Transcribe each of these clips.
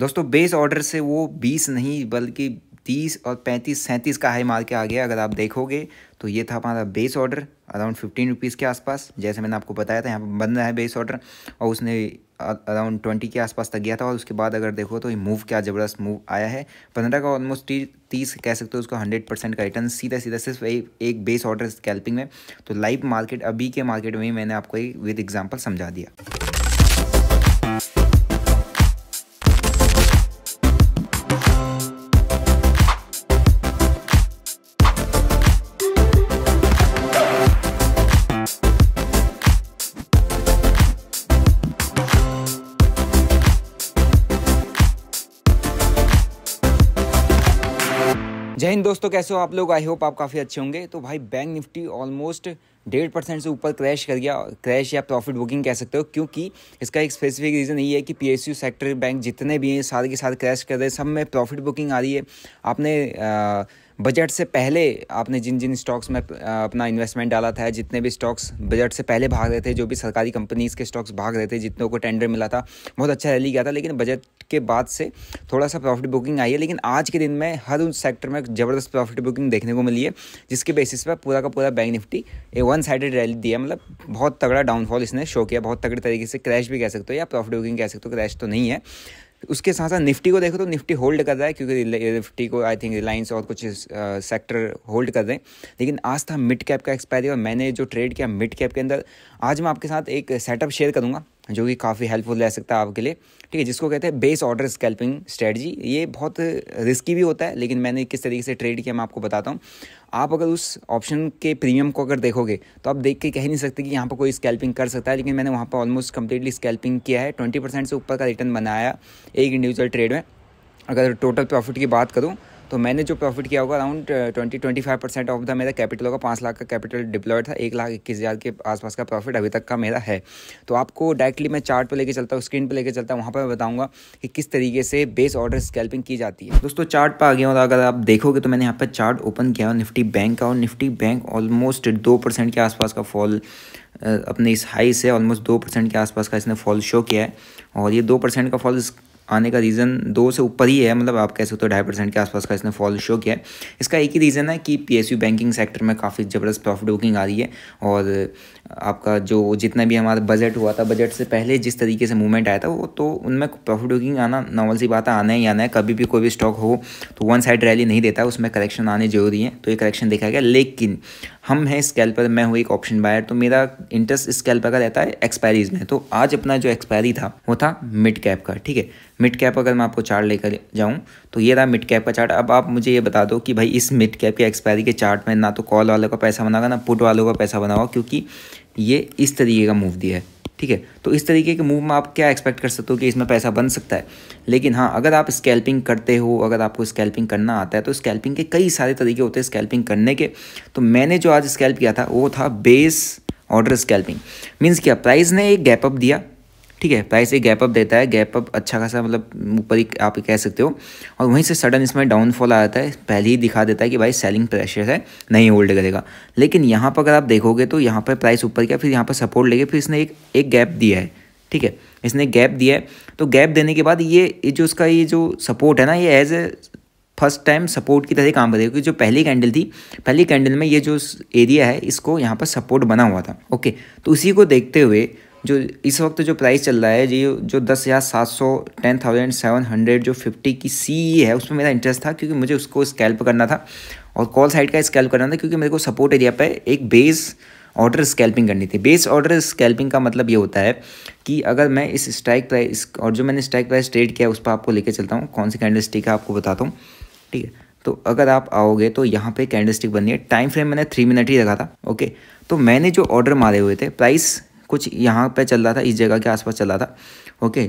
दोस्तों base order से वो बीस नहीं बल्कि तीस और पैंतीस सैंतीस का हाई मार के आ गया अगर आप देखोगे तो ये था हमारा base order around fifteen rupees के आसपास जैसे मैंने आपको बताया था यहाँ पर बन रहा है बेस ऑर्डर और उसने अराउंड ट्वेंटी के आसपास तक गया था और उसके बाद अगर देखो तो ये मूव क्या ज़बरदस्त मूव आया है पंद्रह का ऑलमोस्ट तीस कह सकते हो उसका हंड्रेड परसेंट का रिटर्न सीधा सीधा सिर्फ एक, एक बेस ऑर्डर स्कैल्पिंग में तो लाइव मार्केट अभी के मार्केट में मैंने आपको एक विद एग्जाम्पल समझा दिया जय हिंद दोस्तों कैसे हो आप लोग आई होप आप काफ़ी अच्छे होंगे तो भाई बैंक निफ्टी ऑलमोस्ट डेढ़ परसेंट से ऊपर क्रैश कर गया क्रैश या प्रॉफिट बुकिंग कह सकते हो क्योंकि इसका एक स्पेसिफिक रीज़न यही है कि पी सेक्टर बैंक जितने भी हैं सारे के साथ क्रैश कर रहे हैं सब में प्रॉफिट बुकिंग आ रही है आपने आ, बजट से पहले आपने जिन जिन स्टॉक्स में अपना इन्वेस्टमेंट डाला था जितने भी स्टॉक्स बजट से पहले भाग रहे थे जो भी सरकारी कंपनीज़ के स्टॉक्स भाग रहे थे जितनों को टेंडर मिला था बहुत अच्छा रैली गया था लेकिन बजट के बाद से थोड़ा सा प्रॉफिट बुकिंग आई है लेकिन आज के दिन में हर उन सेक्टर में ज़बरदस्त प्रॉफिट बुकिंग देखने को मिली है जिसके बेसिस पर पूरा का पूरा bank Nifty a one sided rally दिया मतलब बहुत तगड़ा डाउनफॉल इसने शो किया बहुत तगड़े तरीके से क्रैश भी कह सकते हो या प्रॉफिट बुकिंग कह सकते हो क्रैश तो नहीं है उसके साथ साथ निफ्टी को देखो तो निफ्टी होल्ड कर रहा है क्योंकि निफ्टी को आई थिंक रिलायंस और कुछ सेक्टर होल्ड कर रहे हैं लेकिन आज था मिड कैप का एक्सपायरी और मैंने जो ट्रेड किया मिड कैप के अंदर आज मैं आपके साथ एक सेटअप शेयर करूँगा जो कि काफ़ी हेल्पफुल रह सकता है आपके लिए ठीक है जिसको कहते हैं बेस ऑर्डर स्कैल्पिंग स्ट्रेटजी ये बहुत रिस्की भी होता है लेकिन मैंने किस तरीके से ट्रेड किया मैं आपको बताता हूँ आप अगर उस ऑप्शन के प्रीमियम को अगर देखोगे तो आप देख के कह नहीं सकते कि यहाँ पर कोई स्कैल्पिंग कर सकता है लेकिन मैंने वहाँ पर ऑलमोस्ट कम्प्लीटली स्कैल्पिंग किया है ट्वेंटी परसेंट से ऊपर का रिटर्न बनाया एक इंडिविजुअल ट्रेड में अगर टोटल प्रॉफिट की बात करूँ तो मैंने जो प्रॉफिट किया होगा around twenty twenty five percent of the मेरा कैपिटल होगा पाँच लाख का कैपिटल डिप्लॉयड था एक लाख इक्कीस हज़ार के आसपास का प्रॉफिट अभी तक का मेरा है तो आपको डायरेक्टली मैं चार्ट पर लेके चलता हूँ स्क्रीन पर लेके चलता हूँ वहाँ पर बताऊँगा कि किस तरीके से बेस ऑर्डर स्कैल्पिंग की जाती है दोस्तों चार्ट पर आ गया और अगर आप देखोगे तो मैंने यहाँ पर चार्ट ओपन किया और निफ्टी बैंक का और निफ्टी बैंक ऑलमोस्ट दो परसेंट के आसपास का फॉल uh, अपने इस हाई से ऑलमोस्ट दो परसेंट के आसपास का इसने फॉल शो किया है और ये दो परसेंट का फॉल आने का रीज़न दो से ऊपर ही है मतलब आप कह सकते हो ढाई परसेंट के आसपास का इसने फॉल शो किया है इसका एक ही रीज़न है कि पीएसयू बैंकिंग सेक्टर में काफ़ी ज़बरदस्त प्रॉफिट बुकिंग आ रही है और आपका जो जितना भी हमारा बजट हुआ था बजट से पहले जिस तरीके से मूवमेंट आया था वो तो उनमें प्रॉफिट बुकिंग आना नॉर्मल सी बात है आना ही आना है कभी भी कोई भी स्टॉक हो तो वन साइड रैली नहीं देता उसमें करेक्शन आने जरूरी है तो ये करेक्शन देखा गया लेकिन हम हैं पर मैं हूँ एक ऑप्शन बायर तो मेरा इंटरेस्ट पर का रहता है एक्सपायरीज में तो आज अपना जो एक्सपायरी था वो था मिड कैप का ठीक है मिड कैप अगर मैं आपको चार्ट लेकर जाऊँ तो ये रहा मिड कैप का चार्ट अब आप मुझे ये बता दो कि भाई इस मिड कैप के एक्सपायरी के चार्ट में ना तो कॉल वालों का पैसा बनागा ना पुट वालों का पैसा बना क्योंकि ये इस तरीके का मूव दिया है ठीक है तो इस तरीके के मूव में आप क्या एक्सपेक्ट कर सकते हो कि इसमें पैसा बन सकता है लेकिन हाँ अगर आप स्कैल्पिंग करते हो अगर आपको स्कैल्पिंग करना आता है तो स्कैल्पिंग के कई सारे तरीके होते हैं स्कैल्पिंग करने के तो मैंने जो आज स्कैल्प किया था वो था बेस ऑर्डर स्कैल्पिंग मीन्स क्या प्राइस ने एक गैप अप दिया ठीक है प्राइस एक गैप अप देता है गैप अप अच्छा खासा मतलब ऊपर ही आप कह सकते हो और वहीं से सडन इसमें डाउनफॉल आ जाता है पहले ही दिखा देता है कि भाई सेलिंग प्रेशर है नहीं होल्ड करेगा लेकिन यहाँ पर अगर आप देखोगे तो यहाँ पर प्राइस ऊपर गया फिर यहाँ पर सपोर्ट लेके फिर इसने एक एक गैप दिया है ठीक है इसने गैप दिया है तो गैप देने के बाद ये जो उसका ये जो सपोर्ट है ना ये as a first time support की तरह काम करेगा क्योंकि जो पहली कैंडल थी पहली कैंडल में ये जो एरिया है इसको यहाँ पर सपोर्ट बना हुआ था ओके तो उसी को देखते हुए जो इस वक्त जो प्राइस चल रहा है जी जो दस हज़ार सात सौ टेन थाउजेंड सेवन हंड्रेड जो फिफ्टी की सी ई e है उसमें मेरा इंटरेस्ट था क्योंकि मुझे उसको स्कैल्प करना था और कॉल साइड का स्कैल्प करना था क्योंकि मेरे को सपोर्ट एरिया पर एक बेस ऑर्डर स्कैल्पिंग करनी थी बेस ऑर्डर स्कैल्पिंग का मतलब ये होता है कि अगर मैं इस स्ट्राइक प्राइस और जो मैंने स्ट्राइक प्राइस ट्रेड किया उस पर आपको लेके चलता हूँ कौन सी कैंडल स्टिक है आपको बताता हूँ ठीक है तो अगर आप आओगे तो यहाँ पे कैंडल स्टिक बनी है टाइम फ्रेम मैंने थ्री मिनट ही रखा था ओके तो मैंने जो ऑर्डर मारे हुए थे प्राइस कुछ यहाँ पे चल रहा था इस जगह के आसपास चल रहा था ओके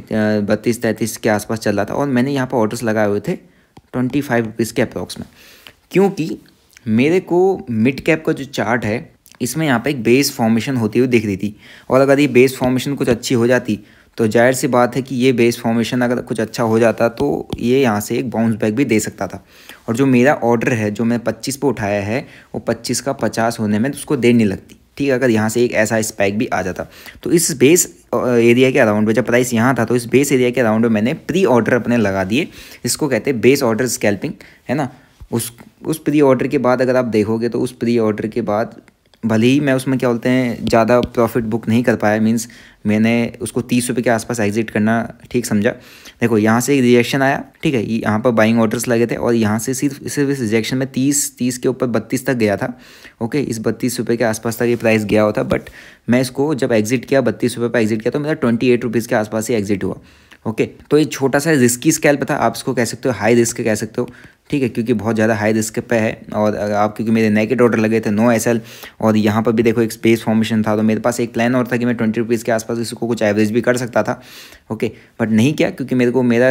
बत्तीस तैंतीस के आसपास चल रहा था और मैंने यहाँ पर ऑर्डर्स लगाए हुए थे ट्वेंटी फाइव रुपीज़ के अप्रॉक्स में क्योंकि मेरे को मिड कैप का जो चार्ट है इसमें यहाँ पे एक बेस फॉर्मेशन होती हुई दिख रही थी और अगर ये बेस फॉर्मेशन कुछ अच्छी हो जाती तो जाहिर सी बात है कि ये बेस फॉर्मेशन अगर कुछ अच्छा हो जाता तो ये यहाँ से एक बाउंस बैक भी दे सकता था और जो मेरा ऑर्डर है जो मैं पच्चीस पे उठाया है वो पच्चीस का पचास होने में तो उसको देर नहीं लगती ठीक है अगर यहाँ से एक ऐसा स्पैक भी आ जाता तो इस बेस एरिया के अराउंड में जब प्राइस यहाँ था तो इस बेस एरिया के अराउंड में मैंने प्री ऑर्डर अपने लगा दिए इसको कहते हैं बेस ऑर्डर स्कैल्पिंग है ना उस उस प्री ऑर्डर के बाद अगर आप देखोगे तो उस प्री ऑर्डर के बाद भले ही मैं उसमें क्या बोलते हैं ज़्यादा प्रॉफिट बुक नहीं कर पाया मीन्स मैंने उसको तीस रुपये के आसपास एग्जिट करना ठीक समझा देखो यहाँ से एक रिएक्शन आया ठीक है यहाँ पर बाइंग ऑर्डर्स लगे थे और यहाँ से सिर्फ सिर्फ इस रिजेक्शन में तीस तीस के ऊपर बत्तीस तक गया था ओके इस बत्तीस रुपये के आसपास तक ये प्राइस गया होता बट मैं इसको जब एग्जिट किया बत्तीस रुपये पर एग्जिट किया तो मेरा ट्वेंटी एट रुपीज़ के आसपास ही एग्जिट हुआ ओके okay, तो ये छोटा सा रिस्की पर था आप इसको कह सकते हो हाई रिस्क कह सकते हो ठीक है क्योंकि बहुत ज़्यादा हाई रिस्क पे है और आप क्योंकि मेरे नेकेट ऑर्डर लगे थे नो एस और यहाँ पर भी देखो एक स्पेस फॉर्मेशन था तो मेरे पास एक प्लान और था कि मैं ट्वेंटी रुपीज़ के आसपास इसको कुछ एवरेज भी कर सकता था ओके बट नहीं किया क्योंकि मेरे को मेरा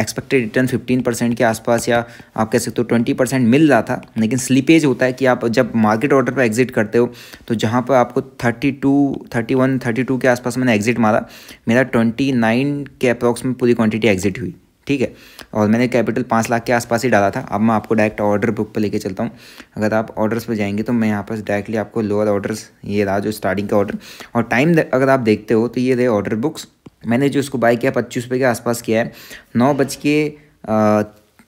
एक्सपेक्टेड रिटर्न फिफ्टीन परसेंट के आसपास या आप कह सकते हो ट्वेंटी परसेंट मिल रहा था लेकिन स्लीपेज होता है कि आप जब मार्केट ऑर्डर पर एग्जिट करते हो तो जहाँ पर आपको thirty two thirty one thirty two के आसपास मैंने एग्जिट मारा मेरा ट्वेंटी नाइन के अप्रॉक्स में पूरी क्वान्टिटी एग्जिट हुई ठीक है और मैंने कैपिटल पाँच लाख के आसपास ही डाला था अब मैं आपको डायरेक्ट ऑर्डर बुक पर लेके चलता हूँ अगर आप ऑर्डर्स पर जाएंगे तो मैं यहाँ पर डायरेक्टली आपको लोअर ऑर्डर्स ये रहा जो स्टार्टिंग का ऑर्डर और टाइम अगर आप देखते हो तो ये रहे ऑर्डर बुक्स मैंने जो उसको बाय किया पच्चीस रुपये के आसपास किया है नौ बज के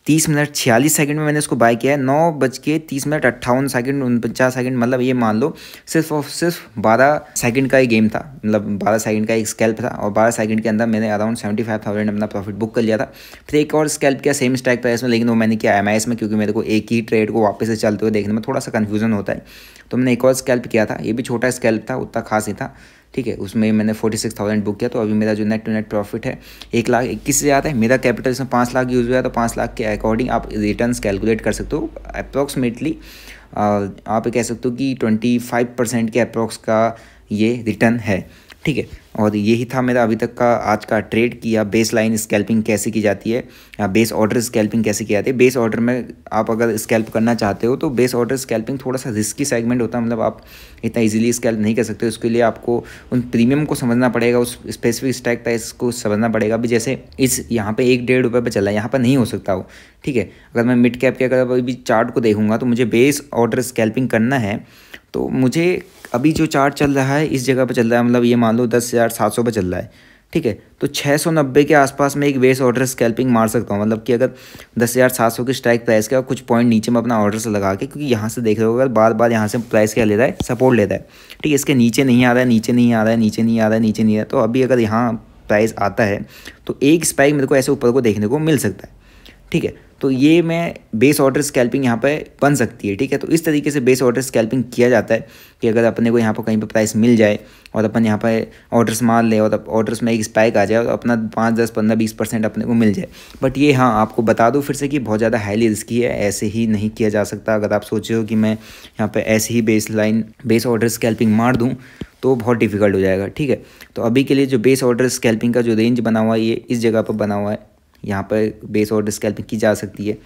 तीस मिनट छियालीस सेकंड में मैंने इसको बाय किया है नौ बज के तीस मिनट अट्ठावन सेकंड उनपचास सेकंड मतलब ये मान लो सिर्फ और सिर्फ बारह सेकंड का ही गेम था मतलब बारह सेकंड का एक स्कैल्प था और बारह सेकंड के अंदर मैंने अराउंड सेवेंटी फाइव थाउजेंड अपना प्रॉफिट बुक कर लिया था फिर एक और स्कैल्प किया सेम स्टैक था इसमें लेकिन वो मैंने किया एम में क्योंकि मेरे को एक ही ट्रेड को वापस से चलते हुए देखने में थोड़ा सा कन्फ्यूजन होता है तो मैंने एक और स्कैल्प किया था ये भी छोटा स्कैल्प था उतना खास ही था ठीक है उसमें मैंने फोर्टी सिक्स थाउजेंड बुक किया तो अभी मेरा जो नेट टू नेट प्रॉफिट है एक लाख इक्कीस से ज़्यादा है मेरा कैपिटल इसमें पाँच लाख यूज़ हुआ तो पाँच लाख के अकॉर्डिंग आप रिटर्न कैलकुलेट कर सकते हो अप्रॉक्सीमेटली आप कह सकते हो कि ट्वेंटी फाइव परसेंट के अप्रॉक्स का ये रिटर्न है ठीक है और यही था मेरा अभी तक का आज का ट्रेड कि या बेस लाइन स्कैल्पिंग कैसे की जाती है या बेस ऑर्डर स्कैल्पिंग कैसे की जाती है बेस ऑर्डर में आप अगर स्कैल्प करना चाहते हो तो बेस ऑर्डर स्कैल्पिंग थोड़ा सा रिस्की सेगमेंट होता है मतलब आप इतना इजीली स्कैल्प नहीं कर सकते उसके लिए आपको उन प्रीमियम को समझना पड़ेगा उस स्पेसिफिक स्टैक का इसको समझना पड़ेगा भी जैसे इस यहाँ पर एक डेढ़ रुपये पर रहा है यहाँ पर नहीं हो सकता वो ठीक है अगर मैं मिड कैप के अगर अभी चार्ट को देखूँगा तो मुझे बेस ऑर्डर स्कैल्पिंग करना है तो मुझे अभी जो चार्ट चल रहा है इस जगह पर चल रहा है मतलब ये मान लो दस हज़ार सात सौ पर चल रहा है ठीक है तो छः सौ नब्बे के आसपास मैं एक बेस ऑर्डर स्कैल्पिंग मार सकता हूँ मतलब कि अगर दस हज़ार सात सौ के स्ट्राइक प्राइस के और कुछ पॉइंट नीचे में अपना ऑर्डर से लगा के क्योंकि यहाँ से देख रहे हो अगर बार बार यहाँ से प्राइस क्या लेता है सपोर्ट लेता है ठीक है इसके नीचे नहीं आ रहा है नीचे नहीं आ रहा है नीचे नहीं आ रहा है नीचे नहीं आ रहा है तो अभी अगर यहाँ प्राइस आता है तो एक स्पाइक मेरे को ऐसे ऊपर को देखने को मिल सकता है ठीक है तो ये मैं बेस ऑर्डर स्कैल्पिंग यहाँ पर बन सकती है ठीक है तो इस तरीके से बेस ऑर्डर स्कैल्पिंग किया जाता है कि अगर अपने को यहाँ पर कहीं पर प्राइस मिल जाए और अपन यहाँ पर ऑर्डर्स मार ले और ऑर्डर्स में एक स्पाइक आ जाए और अपना पाँच दस पंद्रह बीस परसेंट अपने को मिल जाए बट ये हाँ आपको बता दूँ फिर से कि बहुत ज़्यादा हाईली रिस्की है ऐसे ही नहीं किया जा सकता अगर आप सोचे हो कि मैं यहाँ पर ऐसे ही base line base order scalping मार दूँ तो बहुत डिफिकल्ट हो जाएगा ठीक है तो अभी के लिए जो बेस ऑर्डर स्कैल्पिंग का जो रेंज बना हुआ है ये इस जगह पर बना हुआ है यहाँ पर बेस ऑर्डर स्कैल्पिंग की जा सकती है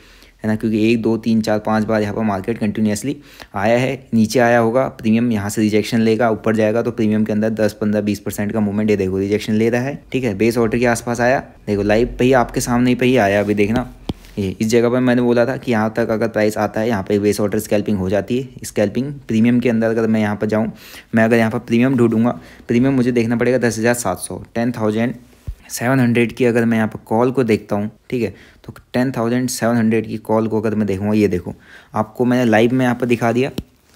है ना क्योंकि एक दो तीन चार पाँच बार यहाँ पर मार्केट कंटिन्यूसली आया है नीचे आया होगा प्रीमियम यहाँ से रिजेक्शन लेगा ऊपर जाएगा तो प्रीमियम के अंदर दस पंद्रह बीस परसेंट का मूवमेंट ये देखो रिजेक्शन ले रहा है ठीक है बेस ऑर्डर के आसपास आया देखो लाइव पे ही आपके सामने ही पे ही आया अभी देखना ये इस जगह पर मैंने बोला था कि यहाँ तक अगर प्राइस आता है यहाँ पर बेस ऑर्डर स्कैल्पिंग हो जाती है स्कैल्पिंग प्रीमियम के अंदर अगर मैं यहाँ पर जाऊँ मैं अगर यहाँ पर प्रीमियम ढूंढूंगा प्रीमियम मुझे देखना पड़ेगा दस हज़ार सात सौ टेन थाउजेंड सेवन हंड्रेड की अगर मैं यहाँ पर कॉल को देखता हूँ ठीक है तो टेन थाउजेंड सेवन हंड्रेड की कॉल को अगर मैं देखूँगा ये देखो आपको मैंने लाइव में यहाँ पर दिखा दिया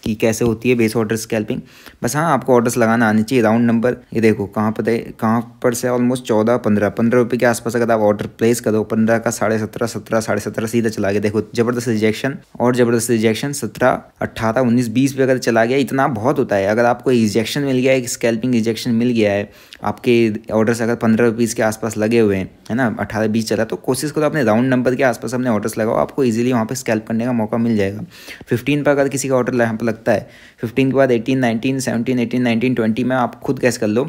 कि कैसे होती है बेस ऑर्डर स्कैल्पिंग बस हाँ आपको ऑर्डर्स लगाना आने चाहिए राउंड नंबर ये देखो कहाँ पर कहाँ पर से ऑलमोस्ट चौदह पंद्रह पंद्रह रुपये के आसपास अगर आप ऑर्डर प्लेस करो पंद्रह का साढ़े सत्रह सत्रह साढ़े सत्रह सीधा चला गया देखो जबरदस्त रिजेक्शन और जबरदस्त रिजेक्शन सत्रह अट्ठारह उन्नीस बीस पे अगर चला गया इतना बहुत होता है अगर आपको रिजेक्शन मिल गया है स्कैल्पिंग रिजेक्शन मिल गया है आपके ऑर्डर्स अगर पंद्रह रुपीज़ के आसपास लगे हुए हैं है ना अठारह बीस चला तो कोशिश करो अपने राउंड नंबर के आसपास अपने ऑर्डर्स लगाओ आपको ईजिली वहाँ पर स्कैल्प करने का मौका मिल जाएगा फिफ्टीन पर अगर किसी का ऑर्डर यहाँ पर सकता है फिफ्टीन के बाद eighteen nineteen seventeen eighteen nineteen twenty में आप खुद कैस कर लो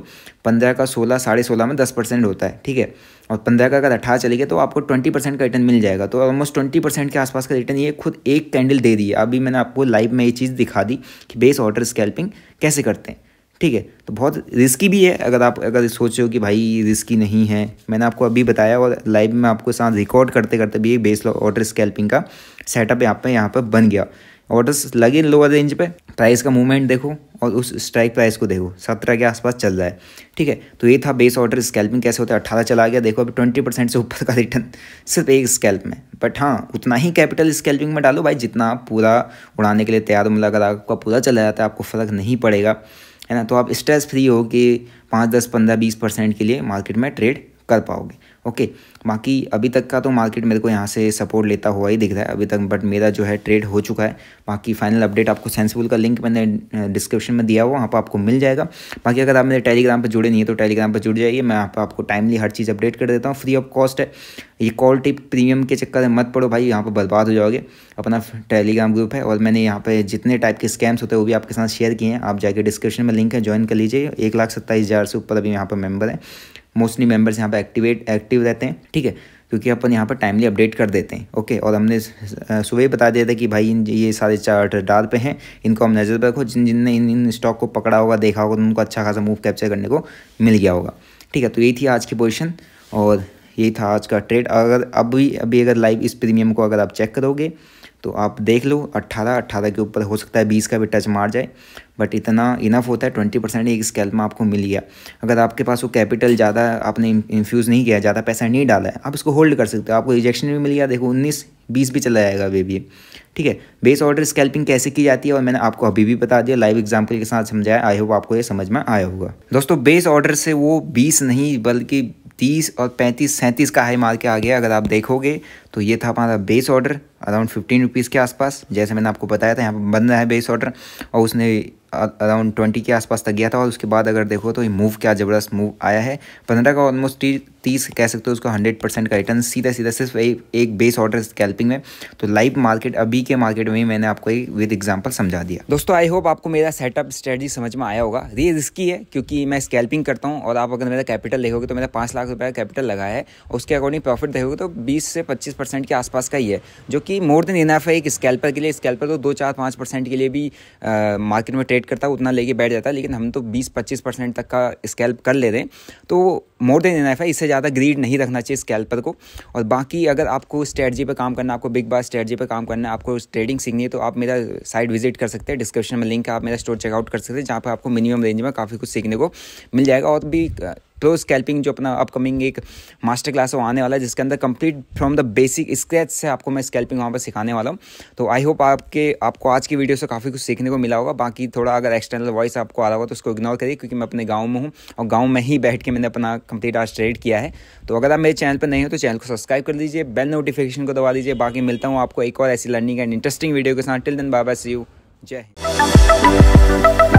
पंद्रह का सोलह साढ़े सोलह में दस परसेंट होता है ठीक है और पंद्रह का अगर अठारह चले गए तो आपको ट्वेंटी परसेंट का रिटर्न मिल जाएगा तो ऑलमोस्ट ट्वेंटी परसेंट के आसपास का रिटर्न ये खुद एक कैंडल दे दी अभी मैंने आपको लाइव में ये चीज़ दिखा दी कि बेस ऑर्डर स्कैल्पिंग कैसे करते हैं ठीक है तो बहुत रिस्की भी है अगर आप अगर सोचो कि भाई रिस्की नहीं है मैंने आपको अभी बताया और लाइव में आपको साथ रिकॉर्ड करते करते भी एक बेस ऑर्डर स्कैल्पिंग का सेटअप यहाँ पर यहाँ पर बन गया ऑर्डर्स लगे लोअर रेंज पे प्राइस का मूवमेंट देखो और उस स्ट्राइक प्राइस को देखो सत्रह के आसपास चल रहा है ठीक है तो ये था बेस ऑर्डर स्कैल्पिंग कैसे होता है अट्ठारह चला गया देखो अभी ट्वेंटी परसेंट से ऊपर का रिटर्न सिर्फ एक स्कैल्प में बट हाँ उतना ही कैपिटल स्कैल्पिंग में डालो भाई जितना आप पूरा उड़ाने के लिए तैयार हो मतलब अगर आपका पूरा चला जाता है आपको फ़र्क नहीं पड़ेगा है ना तो आप स्ट्रेस फ्री हो कि पाँच दस पंद्रह बीस परसेंट के लिए मार्केट में ट्रेड कर पाओगे ओके बाकी अभी तक का तो मार्केट मेरे को यहाँ से सपोर्ट लेता हुआ ही दिख रहा है अभी तक बट मेरा जो है ट्रेड हो चुका है बाकी फाइनल अपडेट आपको सेंसिबल का लिंक मैंने डिस्क्रिप्शन में दिया हुआ वहाँ पर आपको मिल जाएगा बाकी अगर आप मेरे टेलीग्राम पर जुड़े नहीं है तो टेलीग्राम पर जुड़ जाइए मैं पर आपको टाइमली हर चीज़ अपडेट कर देता हूँ फ्री ऑफ कॉस्ट है ये कॉल टिप प्रीमियम के चक्कर में मत पड़ो भाई यहाँ पर बर्बाद हो जाओगे अपना टेलीग्राम ग्रुप है और मैंने यहाँ पर जितने टाइप के स्कैम्स होते हैं वो भी आपके साथ शेयर किए हैं आप जाके डिस्क्रिप्शन में लिंक है ज्वाइन कर लीजिए एक लाख सत्ताईस हज़ार से ऊपर अभी यहाँ पर मेम्बर हैं मोस्टली मेंबर्स यहाँ पे एक्टिवेट एक्टिव रहते हैं ठीक है क्योंकि अपन यहाँ पर टाइमली अपडेट कर देते हैं ओके और हमने सुबह ही बता दिया था कि भाई इन ये सारे चार्ट डाल पे हैं इनको हम नज़र रखो जिन जिनने इन इन स्टॉक को पकड़ा होगा देखा होगा तो उनको अच्छा खासा मूव कैप्चर करने को मिल गया होगा ठीक है तो यही थी आज की पोजिशन और यही था आज का ट्रेड अगर अभी अभी अगर लाइव इस प्रीमियम को अगर आप चेक करोगे तो आप देख लो अट्ठारह अट्ठारह के ऊपर हो सकता है बीस का भी टच मार जाए बट इतना इनफ होता है ट्वेंटी परसेंट एक स्कैल्प में आपको मिल गया अगर आपके पास वो कैपिटल ज़्यादा आपने इन्फ्यूज़ नहीं किया ज़्यादा पैसा नहीं डाला है आप इसको होल्ड कर सकते हो आपको रिजेक्शन भी मिल गया देखो उन्नीस बीस भी चला जाएगा वे भी ठीक है बेस ऑर्डर स्कैल्पिंग कैसे की जाती है और मैंने आपको अभी भी बता दिया लाइव एग्जाम्पल के साथ समझाया आई होप आपको ये समझ में आया होगा दोस्तों बेस ऑर्डर से वो बीस नहीं बल्कि तीस और पैंतीस सैंतीस का हाई मार के आ गया अगर आप देखोगे तो ये था हमारा base order around fifteen rupees के आसपास जैसे मैंने आपको बताया था यहाँ पर बन रहा है बेस ऑर्डर और उसने अराउंड ट्वेंटी के आसपास तक गया था और उसके बाद अगर देखो तो ये मूव क्या ज़बरदस्त मूव आया है पंद्रह का ऑलमोस्ट तीस कह सकते हो उसका हंड्रेड परसेंट का रिटर्न सीधा सीधा सिर्फ एक, एक बेस ऑर्डर स्कैल्पिंग में तो लाइव मार्केट अभी के मार्केट में मैंने आपको एक विद एग्जाम्पल समझा दिया दोस्तों आई होप आपको मेरा सेटअप स्ट्रेटजी समझ में आया होगा ये रिस्की है क्योंकि मैं स्कैल्पिंग करता हूँ और आप अगर मेरा कैपिटल देखोगे तो मेरा पाँच लाख रुपये का कैपिटल लगा है उसके अकॉर्डिंग प्रॉफिट देखोगे तो बीस से पच्चीस परसेंट के आसपास का ही है जो कि मोर देन इनफ है एक स्कैल्पर के लिए स्कैल्पर तो दो चार पाँच परसेंट के लिए भी मार्केट में ट्रेड करता है उतना लेके बैठ जाता है लेकिन हम तो बीस पच्चीस परसेंट तक का स्कैल्प कर ले रहे हैं तो मोर देन इनफ है इससे ज़्यादा ग्रीड नहीं रखना चाहिए स्कैल्पर को और बाकी अगर आपको स्ट्रेटजी पर काम करना आपको बिग बार स्ट्रेटजी पर काम करना है आपको ट्रेडिंग सीखनी है तो आप मेरा साइट विजिट कर सकते हैं डिस्क्रिप्शन में लिंक है आप मेरा स्टोर चेकआउट कर सकते हैं जहाँ पर आपको मिनिमम रेंज में काफ़ी कुछ सीखने को मिल जाएगा और भी प्रो स्कैल्पिंग जो अपना अपकमिंग एक मास्टर क्लास वो आने वाला है जिसके अंदर complete from the basic scratch से आपको मैं स्कैल्पिंग वहाँ पर सिखाने वाला हूँ तो आई होप आपके आपको आज की वीडियो से काफ़ी कुछ सीखने को मिला होगा बाकी थोड़ा अगर एक्सटर्नल वॉइस आपको आ रहा होगा तो उसको इग्नोर करिए क्योंकि मैं अपने गाँव में हूँ और गाँव में ही बैठ के मैंने अपना कंप्लीट आज ट्रेड किया है तो अगर आप मेरे चैनल पर नहीं हो तो चैनल को सब्सक्राइब कर लीजिए बेल नोटिफिकेशन को दबा लीजिए बाकी मिलता हूँ आपको एक और ऐसी लर्निंग एंड इंटरेस्टिंग वीडियो के साथ टिल दिन बाबा सी यू जय हिंद